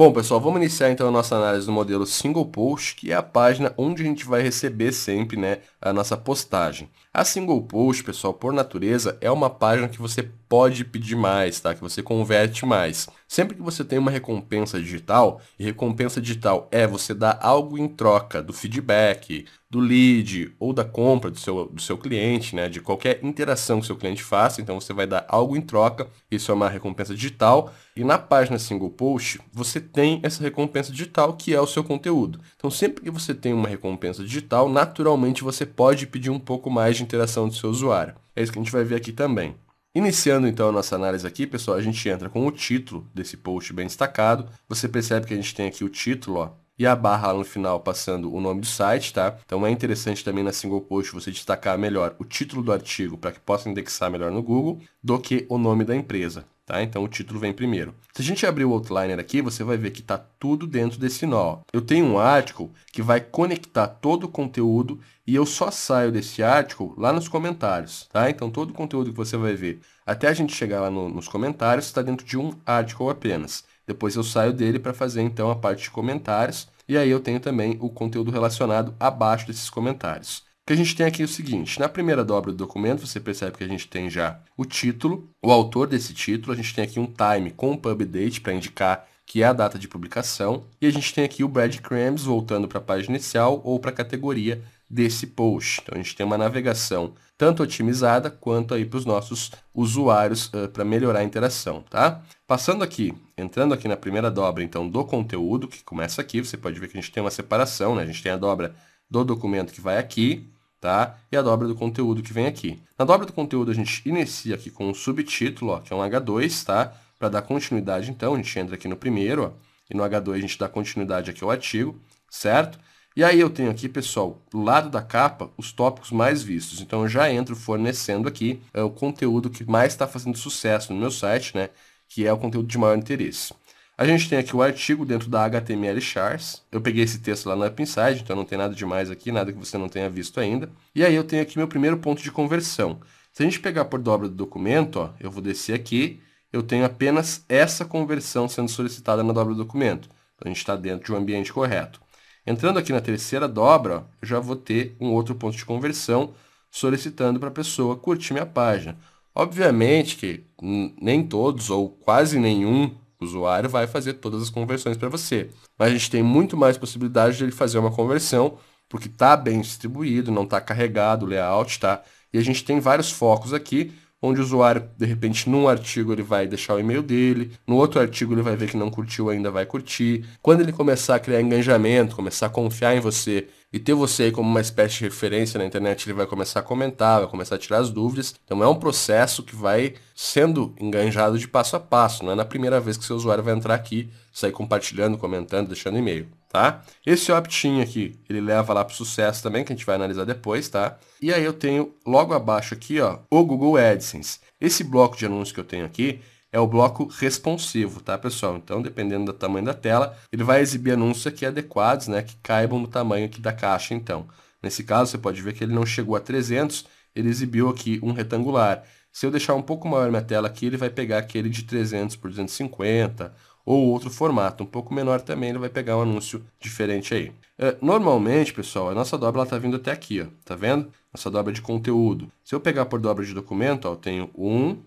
Bom, pessoal, vamos iniciar então a nossa análise do modelo Single Post, que é a página onde a gente vai receber sempre né, a nossa postagem. A single post, pessoal, por natureza, é uma página que você pode pedir mais, tá? Que você converte mais. Sempre que você tem uma recompensa digital, e recompensa digital é você dar algo em troca do feedback, do lead ou da compra do seu, do seu cliente, né? De qualquer interação que seu cliente faça, então você vai dar algo em troca, isso é uma recompensa digital. E na página single post, você tem essa recompensa digital que é o seu conteúdo. Então sempre que você tem uma recompensa digital, naturalmente você pode pedir um pouco mais de interação do seu usuário. É isso que a gente vai ver aqui também. Iniciando então a nossa análise aqui, pessoal, a gente entra com o título desse post bem destacado. Você percebe que a gente tem aqui o título, ó, e a barra no final passando o nome do site, tá? Então é interessante também na single post você destacar melhor o título do artigo para que possa indexar melhor no Google do que o nome da empresa. Tá? Então o título vem primeiro. Se a gente abrir o Outliner aqui, você vai ver que está tudo dentro desse nó. Eu tenho um article que vai conectar todo o conteúdo e eu só saio desse article lá nos comentários, tá? Então todo o conteúdo que você vai ver até a gente chegar lá no, nos comentários está dentro de um article apenas. Depois eu saio dele para fazer então a parte de comentários e aí eu tenho também o conteúdo relacionado abaixo desses comentários que a gente tem aqui é o seguinte: na primeira dobra do documento, você percebe que a gente tem já o título, o autor desse título, a gente tem aqui um time com pub date para indicar que é a data de publicação, e a gente tem aqui o breadcrumbs voltando para a página inicial ou para a categoria desse post. Então a gente tem uma navegação tanto otimizada quanto aí para os nossos usuários uh, eh, para melhorar a interação, tá? Passando aqui, entrando aqui na primeira dobra então do conteúdo que começa aqui, você pode ver que a gente tem uma separação, né? A gente tem a dobra do documento que vai aqui, tá? E a dobra do conteúdo que vem aqui. Na dobra do conteúdo a gente inicia aqui com um subtítulo, ó, que é um H2, tá? Para dar continuidade, então, a gente entra aqui no primeiro, ó, e no H2 a gente dá continuidade aqui ao artigo, certo? E aí eu tenho aqui, pessoal, do lado da capa, os tópicos mais vistos. Então eu já entro fornecendo aqui é, o conteúdo que mais está fazendo sucesso no meu site, né? Que é o conteúdo de maior interesse. A gente tem aqui o artigo dentro da HTML Chars. Eu peguei esse texto lá no App Inside, então não tem nada demais aqui, nada que você não tenha visto ainda. E aí eu tenho aqui meu primeiro ponto de conversão. Se a gente pegar por dobra do documento, ó, eu vou descer aqui, eu tenho apenas essa conversão sendo solicitada na dobra do documento. Então a gente está dentro de um ambiente correto. Entrando aqui na terceira dobra, ó, eu já vou ter um outro ponto de conversão solicitando para a pessoa curtir minha página. Obviamente que nem todos ou quase nenhum o usuário vai fazer todas as conversões para você. Mas a gente tem muito mais possibilidade de ele fazer uma conversão, porque está bem distribuído, não está carregado, o layout tá, E a gente tem vários focos aqui onde o usuário, de repente, num artigo ele vai deixar o e-mail dele, no outro artigo ele vai ver que não curtiu ainda, vai curtir. Quando ele começar a criar engajamento, começar a confiar em você e ter você aí como uma espécie de referência na internet, ele vai começar a comentar, vai começar a tirar as dúvidas. Então é um processo que vai sendo enganjado de passo a passo, não é na primeira vez que seu usuário vai entrar aqui, sair compartilhando, comentando, deixando e-mail tá? Esse opt-in aqui, ele leva lá para o sucesso também, que a gente vai analisar depois, tá? E aí eu tenho logo abaixo aqui, ó, o Google AdSense. Esse bloco de anúncios que eu tenho aqui é o bloco responsivo, tá, pessoal? Então, dependendo do tamanho da tela, ele vai exibir anúncios aqui adequados, né, que caibam no tamanho aqui da caixa, então. Nesse caso, você pode ver que ele não chegou a 300, ele exibiu aqui um retangular. Se eu deixar um pouco maior minha tela aqui, ele vai pegar aquele de 300 por 250, ou outro formato, um pouco menor também, ele vai pegar um anúncio diferente aí. É, normalmente, pessoal, a nossa dobra está vindo até aqui, ó, tá vendo? Nossa dobra de conteúdo. Se eu pegar por dobra de documento, ó, eu tenho um,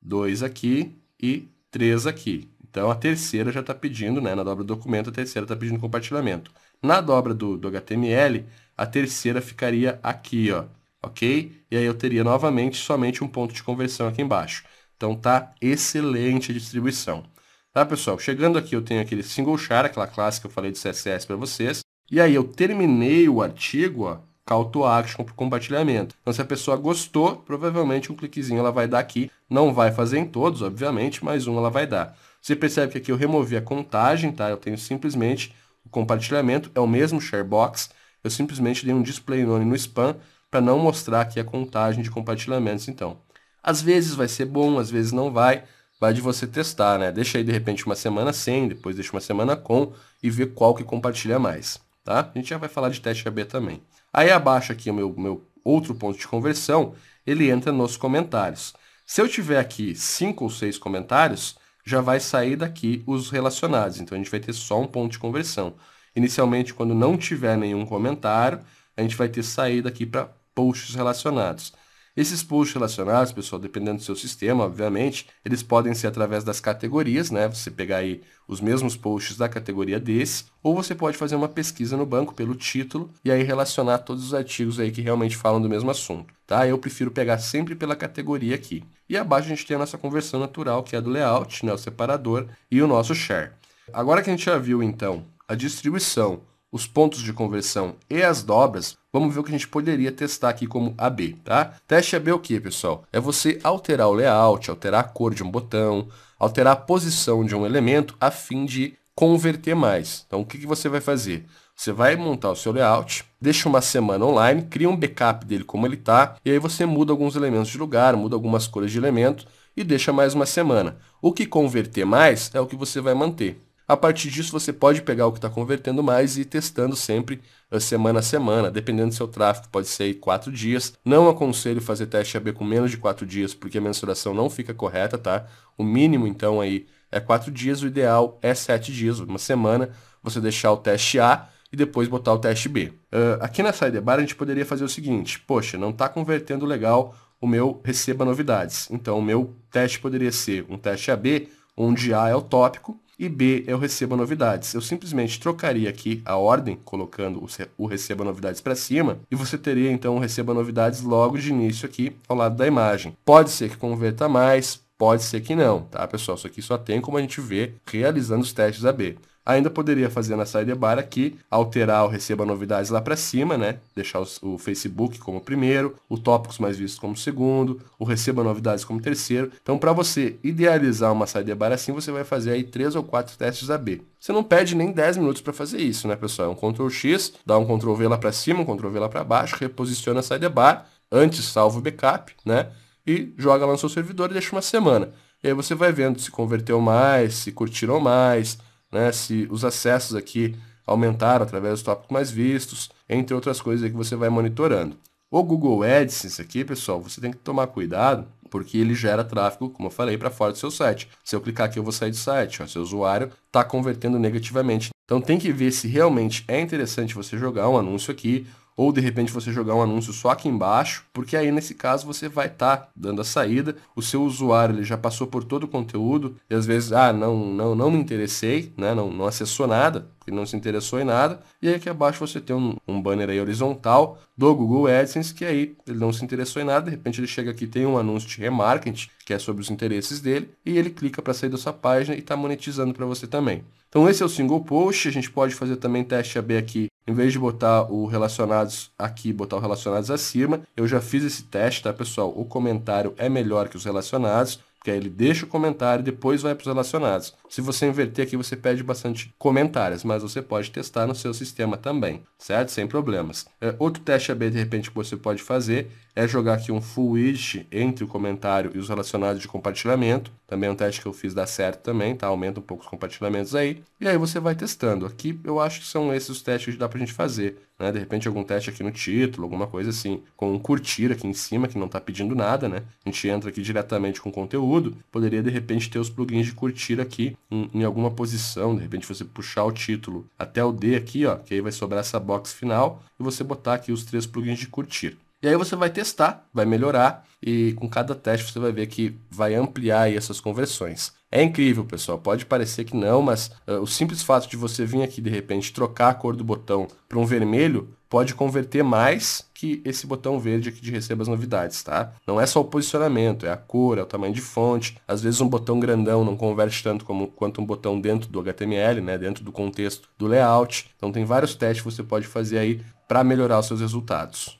dois aqui e três aqui. Então a terceira já está pedindo, né? Na dobra do documento, a terceira está pedindo compartilhamento. Na dobra do, do HTML, a terceira ficaria aqui, ó, ok? E aí eu teria novamente somente um ponto de conversão aqui embaixo. Então tá excelente a distribuição. Tá, pessoal? Chegando aqui, eu tenho aquele single char, aquela classe que eu falei de CSS para vocês. E aí eu terminei o artigo, ó, call to action para compartilhamento. Então, se a pessoa gostou, provavelmente um cliquezinho ela vai dar aqui. Não vai fazer em todos, obviamente, mas um ela vai dar. Você percebe que aqui eu removi a contagem, tá? Eu tenho simplesmente o compartilhamento, é o mesmo sharebox. Eu simplesmente dei um display none no spam para não mostrar aqui a contagem de compartilhamentos, então. Às vezes vai ser bom, às vezes não vai vai de você testar, né? Deixa aí de repente uma semana sem, depois deixa uma semana com e vê qual que compartilha mais, tá? A gente já vai falar de teste AB também. Aí abaixo aqui o meu, meu outro ponto de conversão, ele entra nos comentários. Se eu tiver aqui cinco ou seis comentários, já vai sair daqui os relacionados. Então a gente vai ter só um ponto de conversão. Inicialmente, quando não tiver nenhum comentário, a gente vai ter saída aqui para posts relacionados. Esses posts relacionados, pessoal, dependendo do seu sistema, obviamente, eles podem ser através das categorias, né? Você pegar aí os mesmos posts da categoria desse, ou você pode fazer uma pesquisa no banco pelo título e aí relacionar todos os artigos aí que realmente falam do mesmo assunto, tá? Eu prefiro pegar sempre pela categoria aqui. E abaixo a gente tem a nossa conversão natural, que é do layout, né, o separador e o nosso share. Agora que a gente já viu então a distribuição os pontos de conversão e as dobras, vamos ver o que a gente poderia testar aqui como AB, tá? Teste AB é o que, pessoal? É você alterar o layout, alterar a cor de um botão, alterar a posição de um elemento a fim de converter mais. Então, o que, que você vai fazer? Você vai montar o seu layout, deixa uma semana online, cria um backup dele como ele está, e aí você muda alguns elementos de lugar, muda algumas cores de elemento e deixa mais uma semana. O que converter mais é o que você vai manter. A partir disso, você pode pegar o que está convertendo mais e ir testando sempre eh, semana a semana, dependendo do seu tráfego, pode ser quatro dias. Não aconselho fazer teste AB com menos de quatro dias, porque a mensuração não fica correta, tá? O mínimo, então, aí é quatro dias, o ideal é sete dias, uma semana, você deixar o teste A e depois botar o teste B. Uh, aqui na Sidebar a gente poderia fazer o seguinte, poxa, não está convertendo legal o meu receba novidades. Então o meu teste poderia ser um teste AB, onde A é o tópico, e B, eu recebo novidades. Eu simplesmente trocaria aqui a ordem, colocando o receba novidades para cima, e você teria então o receba novidades logo de início aqui ao lado da imagem. Pode ser que converta tá mais, Pode ser que não, tá, pessoal? Isso aqui só tem como a gente ver realizando os testes AB. Ainda poderia fazer na sidebar aqui, alterar o receba novidades lá para cima, né? Deixar o Facebook como primeiro, o tópicos mais vistos como segundo, o receba novidades como terceiro. Então, para você idealizar uma sidebar assim, você vai fazer aí três ou quatro testes AB. Você não pede nem 10 minutos para fazer isso, né, pessoal? É um Ctrl X, dá um Ctrl V lá para cima, um Ctrl V lá para baixo, reposiciona a sidebar, antes salva o backup, né? e joga lá no seu servidor e deixa uma semana. E aí você vai vendo se converteu mais, se curtiram mais, né, se os acessos aqui aumentaram através dos tópicos mais vistos, entre outras coisas que você vai monitorando. O Google AdSense aqui, pessoal, você tem que tomar cuidado, porque ele gera tráfego, como eu falei, para fora do seu site. Se eu clicar aqui, eu vou sair do site. Ó, seu usuário está convertendo negativamente. Então tem que ver se realmente é interessante você jogar um anúncio aqui ou de repente você jogar um anúncio só aqui embaixo, porque aí nesse caso você vai estar tá dando a saída, o seu usuário ele já passou por todo o conteúdo, e às vezes, ah, não, não, não me interessei, né? não, não acessou nada, ele não se interessou em nada. E aí aqui abaixo você tem um, um, banner aí horizontal do Google AdSense, que aí ele não se interessou em nada, de repente ele chega aqui tem um anúncio de remarketing, que é sobre os interesses dele, e ele clica para sair da sua página e está monetizando para você também. Então esse é o single post, a gente pode fazer também teste AB aqui em vez de botar o relacionados aqui, botar o relacionados acima, eu já fiz esse teste, tá, pessoal? O comentário é melhor que os relacionados. Porque aí ele deixa o comentário e depois vai para os relacionados. Se você inverter aqui, você perde bastante comentários, mas você pode testar no seu sistema também, certo? Sem problemas. É, outro teste AB, de repente, que você pode fazer é jogar aqui um full width entre o comentário e os relacionados de compartilhamento. Também é um teste que eu fiz dá certo também, tá? Aumenta um pouco os compartilhamentos aí. E aí você vai testando. Aqui eu acho que são esses os testes que dá a gente fazer né? De repente algum teste aqui no título, alguma coisa assim, com um curtir aqui em cima que não está pedindo nada, né? A gente entra aqui diretamente com conteúdo, poderia de repente ter os plugins de curtir aqui em, em alguma posição, de repente você puxar o título até o D aqui, ó, que aí vai sobrar essa box final e você botar aqui os três plugins de curtir. E aí você vai testar, vai melhorar e com cada teste você vai ver que vai ampliar essas conversões. É incrível, pessoal. Pode parecer que não, mas uh, o simples fato de você vir aqui de repente trocar a cor do botão para um vermelho pode converter mais que esse botão verde aqui de receba as novidades, tá? Não é só o posicionamento, é a cor, é o tamanho de fonte. Às vezes um botão grandão não converte tanto como, quanto um botão dentro do HTML, né? Dentro do contexto do layout. Então tem vários testes que você pode fazer aí para melhorar os seus resultados.